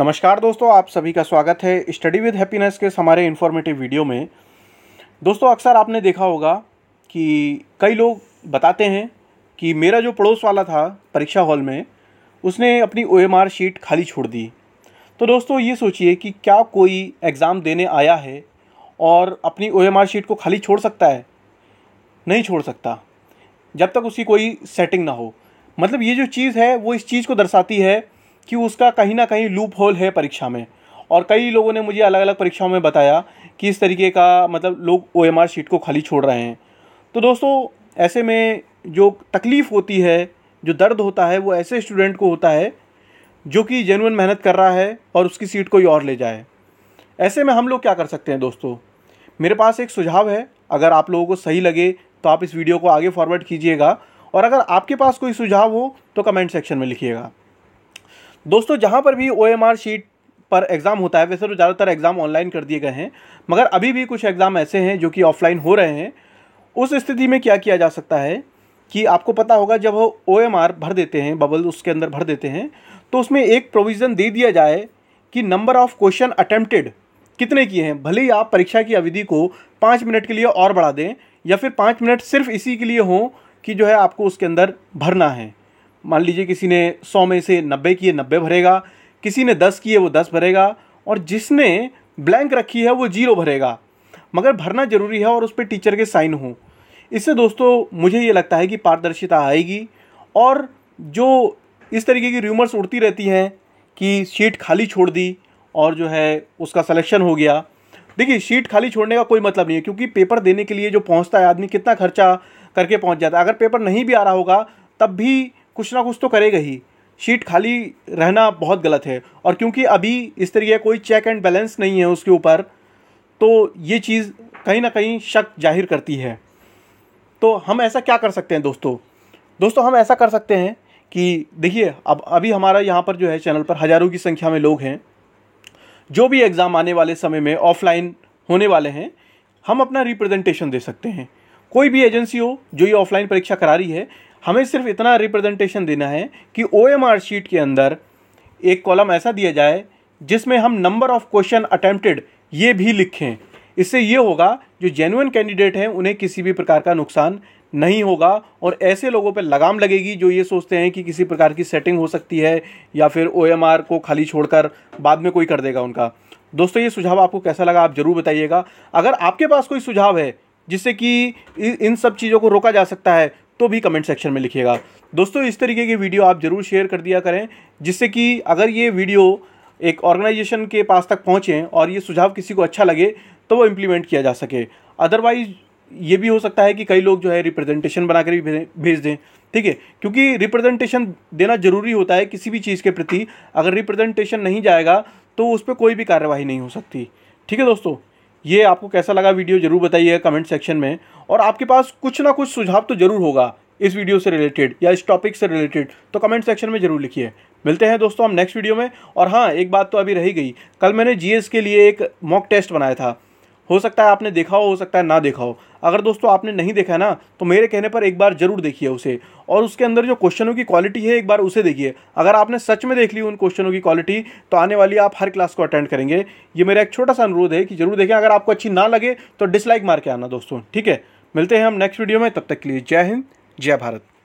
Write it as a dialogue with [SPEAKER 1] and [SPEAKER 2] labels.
[SPEAKER 1] नमस्कार दोस्तों आप सभी का स्वागत है स्टडी विद हैप्पीनेस के हमारे इन्फॉर्मेटिव वीडियो में दोस्तों अक्सर आपने देखा होगा कि कई लोग बताते हैं कि मेरा जो पड़ोस वाला था परीक्षा हॉल में उसने अपनी ओ शीट खाली छोड़ दी तो दोस्तों ये सोचिए कि क्या कोई एग्ज़ाम देने आया है और अपनी ओ शीट को खाली छोड़ सकता है नहीं छोड़ सकता जब तक उसकी कोई सेटिंग ना हो मतलब ये जो चीज़ है वो इस चीज़ को दर्शाती है कि उसका कहीं ना कहीं लूप होल है परीक्षा में और कई लोगों ने मुझे अलग अलग परीक्षाओं में बताया कि इस तरीके का मतलब लोग ओ शीट को खाली छोड़ रहे हैं तो दोस्तों ऐसे में जो तकलीफ़ होती है जो दर्द होता है वो ऐसे स्टूडेंट को होता है जो कि जेनुअन मेहनत कर रहा है और उसकी सीट कोई और ले जाए ऐसे में हम लोग क्या कर सकते हैं दोस्तों मेरे पास एक सुझाव है अगर आप लोगों को सही लगे तो आप इस वीडियो को आगे फॉरवर्ड कीजिएगा और अगर आपके पास कोई सुझाव हो तो कमेंट सेक्शन में लिखिएगा दोस्तों जहाँ पर भी ओ शीट पर एग्ज़ाम होता है वैसे तो ज़्यादातर एग्ज़ाम ऑनलाइन कर दिए गए हैं मगर अभी भी कुछ एग्ज़ाम ऐसे हैं जो कि ऑफलाइन हो रहे हैं उस स्थिति में क्या किया जा सकता है कि आपको पता होगा जब वो ओ भर देते हैं बबल उसके अंदर भर देते हैं तो उसमें एक प्रोविज़न दे दिया जाए कि नंबर ऑफ़ क्वेश्चन अटेम्प्टेड कितने किए हैं भले ही आप परीक्षा की अवधि को पाँच मिनट के लिए और बढ़ा दें या फिर पाँच मिनट सिर्फ इसी के लिए हों कि जो है आपको उसके अंदर भरना है मान लीजिए किसी ने सौ में से नब्बे किए नब्बे भरेगा किसी ने दस किए वो दस भरेगा और जिसने ब्लैंक रखी है वो जीरो भरेगा मगर भरना ज़रूरी है और उस पर टीचर के साइन हों इससे दोस्तों मुझे ये लगता है कि पारदर्शिता आएगी और जो इस तरीके की र्यूमर्स उड़ती रहती हैं कि शीट खाली छोड़ दी और जो है उसका सलेक्शन हो गया देखिए शीट खाली छोड़ने का कोई मतलब नहीं है क्योंकि पेपर देने के लिए जो पहुंचता है आदमी कितना खर्चा करके पहुंच जाता है अगर पेपर नहीं भी आ रहा होगा तब भी कुछ ना कुछ तो करेगा ही शीट खाली रहना बहुत गलत है और क्योंकि अभी इस तरीके का कोई चेक एंड बैलेंस नहीं है उसके ऊपर तो ये चीज़ कहीं ना कहीं शक जाहिर करती है तो हम ऐसा क्या कर सकते हैं दोस्तों दोस्तों हम ऐसा कर सकते हैं कि देखिए अब अभी हमारा यहाँ पर जो है चैनल पर हज़ारों की संख्या में लोग हैं जो भी एग्ज़ाम आने वाले समय में ऑफलाइन होने वाले हैं हम अपना रिप्रेजेंटेशन दे सकते हैं कोई भी एजेंसी हो जो ये ऑफलाइन परीक्षा करा रही है हमें सिर्फ इतना रिप्रेजेंटेशन देना है कि ओ एम आर शीट के अंदर एक कॉलम ऐसा दिया जाए जिसमें हम नंबर ऑफ क्वेश्चन अटेम्प्टेड ये भी लिखें इससे ये होगा जो जेन्युन कैंडिडेट हैं उन्हें किसी भी प्रकार का नुकसान नहीं होगा और ऐसे लोगों पर लगाम लगेगी जो ये सोचते हैं कि किसी प्रकार की सेटिंग हो सकती है या फिर ओ को खाली छोड़कर बाद में कोई कर देगा उनका दोस्तों ये सुझाव आपको कैसा लगा आप ज़रूर बताइएगा अगर आपके पास कोई सुझाव है जिससे कि इन सब चीज़ों को रोका जा सकता है तो भी कमेंट सेक्शन में लिखिएगा दोस्तों इस तरीके की वीडियो आप ज़रूर शेयर कर दिया करें जिससे कि अगर ये वीडियो एक ऑर्गेनाइजेशन के पास तक पहुँचें और ये सुझाव किसी को अच्छा लगे तो वो इम्प्लीमेंट किया जा सके अदरवाइज़ ये भी हो सकता है कि कई लोग जो है रिप्रेजेंटेशन बनाकर भी भेज दें ठीक है क्योंकि रिप्रेजेंटेशन देना ज़रूरी होता है किसी भी चीज़ के प्रति अगर रिप्रेजेंटेशन नहीं जाएगा तो उस पर कोई भी कार्यवाही नहीं हो सकती ठीक है दोस्तों ये आपको कैसा लगा वीडियो ज़रूर बताइएगा कमेंट सेक्शन में और आपके पास कुछ ना कुछ सुझाव तो ज़रूर होगा इस वीडियो से रिलेटेड या इस टॉपिक से रिलेटेड तो कमेंट सेक्शन में ज़रूर लिखिए मिलते हैं दोस्तों हम नेक्स्ट वीडियो में और हाँ एक बात तो अभी रही गई कल मैंने जीएस के लिए एक मॉक टेस्ट बनाया था हो सकता है आपने देखा हो हो सकता है ना देखा हो अगर दोस्तों आपने नहीं देखा है ना तो मेरे कहने पर एक बार ज़रूर देखिए उसे और उसके अंदर जो क्वेश्चनों की क्वालिटी है एक बार उसे देखिए अगर आपने सच में देख ली उन क्वेश्चनों की क्वालिटी तो आने वाली आप हर क्लास को अटेंड करेंगे ये मेरा एक छोटा सा अनुरोध है कि जरूर देखें अगर आपको अच्छी ना लगे तो डिसलाइक मार के आना दोस्तों ठीक है मिलते हैं हम नेक्स्ट वीडियो में तब तक के लिए जय हिंद जय भारत